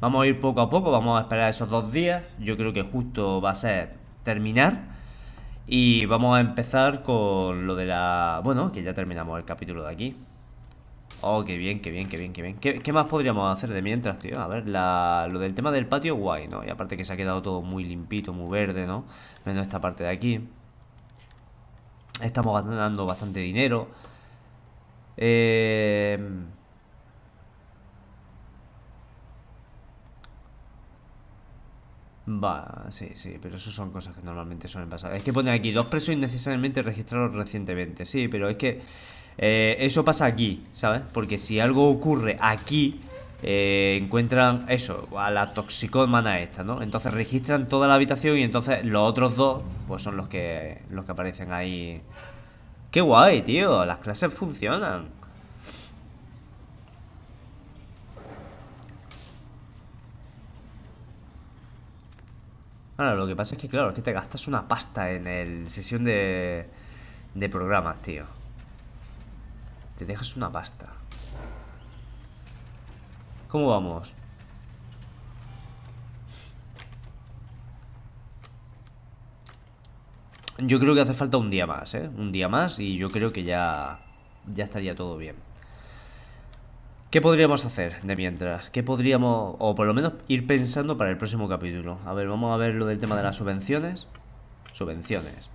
vamos a ir poco a poco, vamos a esperar esos dos días. Yo creo que justo va a ser terminar y vamos a empezar con lo de la... Bueno, que ya terminamos el capítulo de aquí. Oh, qué bien, que bien, que bien, qué bien. ¿Qué, más podríamos hacer de mientras, tío? A ver, la... lo del tema del patio, guay, ¿no? Y aparte que se ha quedado todo muy limpito, muy verde, ¿no? Menos esta parte de aquí. Estamos ganando bastante dinero. Eh... Va, sí, sí, pero eso son cosas que normalmente suelen pasar. Es que ponen aquí dos presos innecesariamente registrados recientemente. Sí, pero es que eh, eso pasa aquí, ¿sabes? Porque si algo ocurre aquí, eh, encuentran eso, a la toxicómana esta, ¿no? Entonces registran toda la habitación y entonces los otros dos, pues son los que, los que aparecen ahí. ¡Qué guay, tío! Las clases funcionan. Ahora, lo que pasa es que, claro, es que te gastas una pasta en el sesión de, de programas, tío. Te dejas una pasta. ¿Cómo vamos? Yo creo que hace falta un día más, ¿eh? Un día más y yo creo que ya, ya estaría todo bien. ¿Qué podríamos hacer de mientras? ¿Qué podríamos, o por lo menos ir pensando para el próximo capítulo? A ver, vamos a ver lo del tema de las subvenciones. Subvenciones.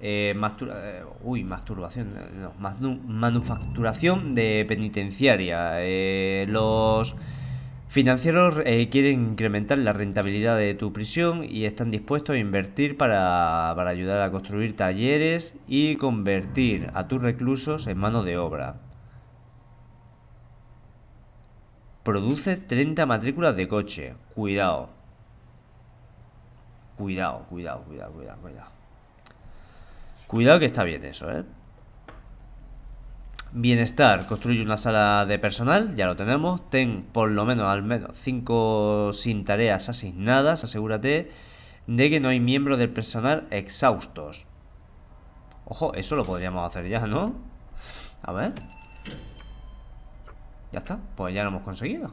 Eh, eh uy, masturbación, eh, no, manufacturación de penitenciaria. Eh, los financieros quieren incrementar la rentabilidad de tu prisión y están dispuestos a invertir para, para ayudar a construir talleres y convertir a tus reclusos en mano de obra. Produce 30 matrículas de coche. Cuidado. Cuidado, cuidado, cuidado, cuidado, cuidado. que está bien eso, ¿eh? Bienestar, construye una sala de personal, ya lo tenemos. Ten por lo menos al menos 5 sin tareas asignadas, asegúrate de que no hay miembros del personal exhaustos. Ojo, eso lo podríamos hacer ya, ¿no? A ver. Ya está, pues ya lo hemos conseguido.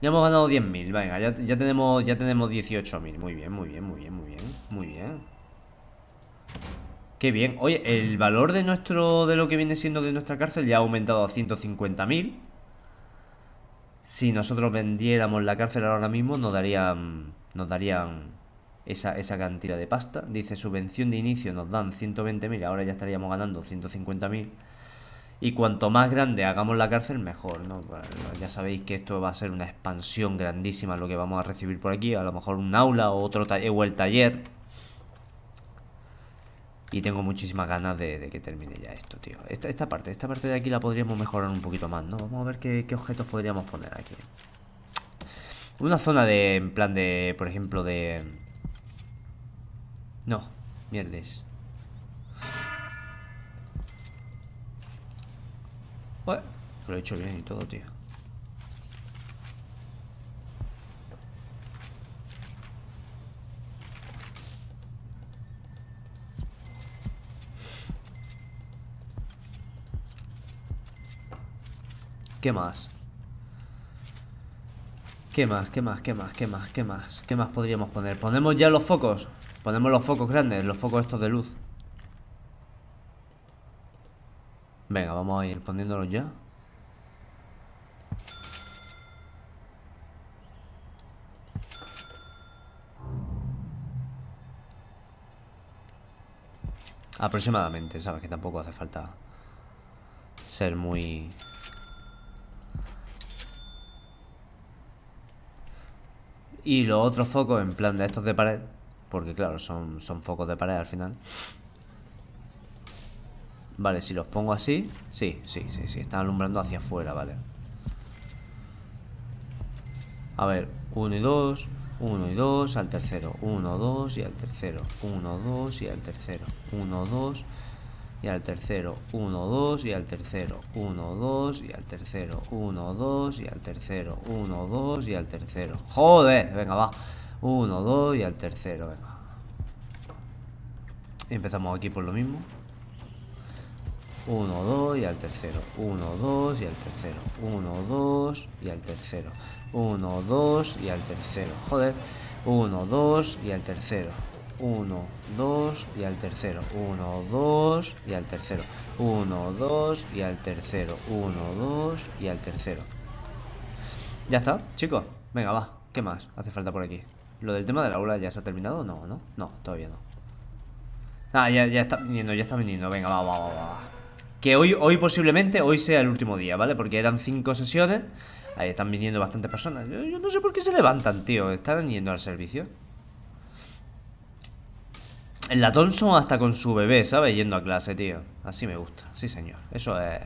Ya hemos ganado 10.000, venga, ya, tenemos, ya tenemos 18.000. Muy bien, muy bien, muy bien, muy bien, muy bien. Qué bien. Oye, el valor de nuestro, de lo que viene siendo de nuestra cárcel ya ha aumentado a 150.000. Si nosotros vendiéramos la cárcel ahora mismo, nos darían, nos darían esa, esa cantidad de pasta. Dice, subvención de inicio nos dan 120.000, ahora ya estaríamos ganando 150.000. Y cuanto más grande hagamos la cárcel, mejor, ¿no? ya sabéis que esto va a ser una expansión grandísima lo que vamos a recibir por aquí. A lo mejor un aula o otro o el taller. Y tengo muchísimas ganas de, que termine ya esto, tío. Esta, parte, esta parte de aquí la podríamos mejorar un poquito más, ¿no? Vamos a ver qué, qué objetos podríamos poner aquí. Una zona de, en plan de, por ejemplo, de... No, mierdes. lo he hecho bien y todo, tío. ¿Qué más? ¿Qué más? ¿Qué más? ¿Qué más? ¿Qué más? ¿Qué más? ¿Qué más podríamos poner? ¿Ponemos ya los focos? Ponemos los focos grandes, los focos estos de luz. Venga, vamos a ir poniéndolos ya. aproximadamente, ¿sabes? Que tampoco hace falta ser muy... Y los otros focos en plan de estos de pared, porque claro, son, son focos de pared al final. Vale, si los pongo así, sí, sí, sí, sí, están alumbrando hacia afuera, vale. A ver, uno y dos... 1 y 2 al tercero, 1, 2 y al tercero, 1, 2 y al tercero, 1, 2 y al tercero, 1, 2 y al tercero, 1, 2 y al tercero, 1, 2 y al tercero, 1, 2 y al tercero. Joder, venga, va. 1, 2 y al tercero, venga. Empezamos aquí por lo mismo. 1, 2 y al tercero, 1, 2 y al tercero, 1, 2 y al tercero, 1, 2 y al tercero, joder, 1, 2 y al tercero, 1, 2 y al tercero, 1, 2 y al tercero, 1, 2 y al tercero, 1, 2 y al tercero. Ya está, chicos, venga, va, ¿qué más hace falta por aquí? ¿Lo del tema de la aula ya se ha terminado? No, no, no, todavía no. Ah, ya, ya está viniendo, ya está viniendo, venga, va, va, va. Que hoy, hoy posiblemente, hoy sea el último día, ¿vale? Porque eran cinco sesiones. Ahí están viniendo bastantes personas. Yo, no sé por qué se levantan, tío. Están yendo al servicio. La Thompson hasta con su bebé, ¿sabes? Yendo a clase, tío. Así me gusta. Sí, señor. Eso es...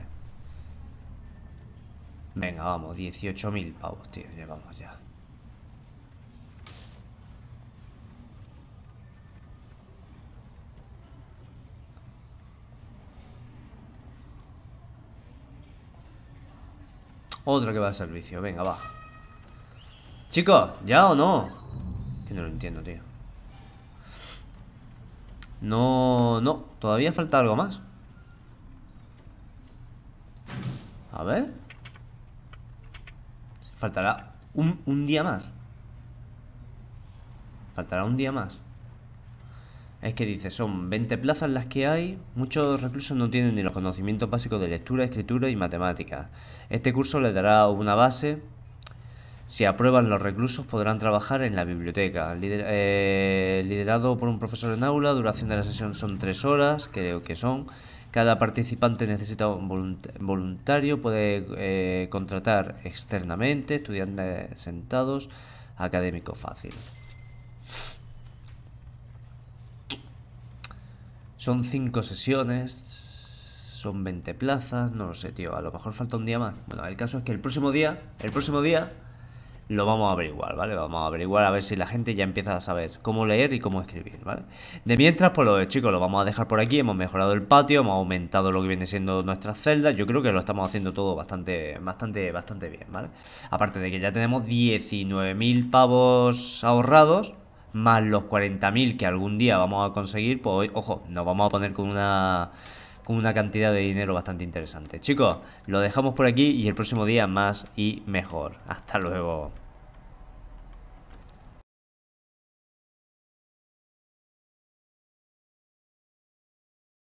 Venga, vamos. 18.000 pavos, tío. Ya vamos, ya. Otro que va al servicio, venga, va Chicos, ¿ya o no? Que no lo entiendo, tío No, no Todavía falta algo más A ver Faltará un día más Faltará un día más es que dice, son 20 plazas las que hay, muchos reclusos no tienen ni los conocimientos básicos de lectura, escritura y matemáticas. Este curso les dará una base. Si aprueban los reclusos podrán trabajar en la biblioteca, eh, liderado por un profesor en aula, duración de la sesión son tres horas, creo que son. Cada participante necesita un voluntario, puede eh, contratar externamente, estudiantes sentados, académico fácil. Son cinco sesiones, son 20 plazas, no lo sé, tío. A lo mejor falta un día más. Bueno, el caso es que el próximo día, el próximo día, lo vamos a averiguar, ¿vale? Vamos a averiguar a ver si la gente ya empieza a saber cómo leer y cómo escribir, ¿vale? De mientras, pues los chicos, lo vamos a dejar por aquí. Hemos mejorado el patio, hemos aumentado lo que viene siendo nuestras celdas. Yo creo que lo estamos haciendo todo bastante, bastante, bastante bien, ¿vale? Aparte de que ya tenemos 19.000 pavos ahorrados más los 40.000 que algún día vamos a conseguir, pues ojo, nos vamos a poner con una con una cantidad de dinero bastante interesante. Chicos, lo dejamos por aquí y el próximo día más y mejor. Hasta luego.